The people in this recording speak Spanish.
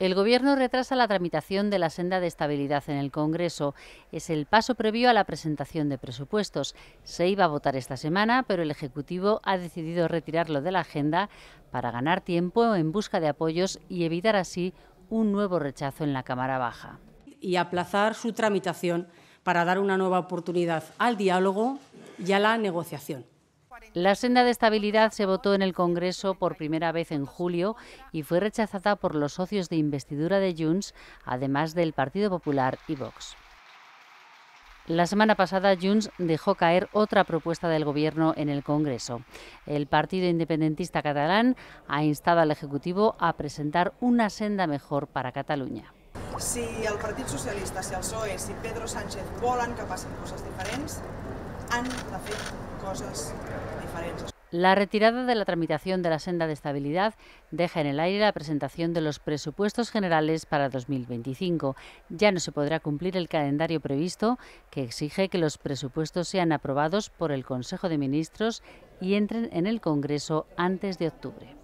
El Gobierno retrasa la tramitación de la senda de estabilidad en el Congreso. Es el paso previo a la presentación de presupuestos. Se iba a votar esta semana, pero el Ejecutivo ha decidido retirarlo de la agenda para ganar tiempo en busca de apoyos y evitar así un nuevo rechazo en la Cámara Baja. Y aplazar su tramitación para dar una nueva oportunidad al diálogo y a la negociación. La senda de estabilidad se votó en el Congreso por primera vez en julio y fue rechazada por los socios de investidura de Junts, además del Partido Popular y Vox. La semana pasada, Junts dejó caer otra propuesta del Gobierno en el Congreso. El Partido Independentista Catalán ha instado al Ejecutivo a presentar una senda mejor para Cataluña. Si el Partido Socialista, si el PSOE, si Pedro Sánchez volan, que passin cosas diferentes han de La retirada de la tramitación de la senda de estabilidad deja en el aire la presentación de los presupuestos generales para 2025. Ya no se podrá cumplir el calendario previsto que exige que los presupuestos sean aprobados por el Consejo de Ministros y entren en el Congreso antes de octubre.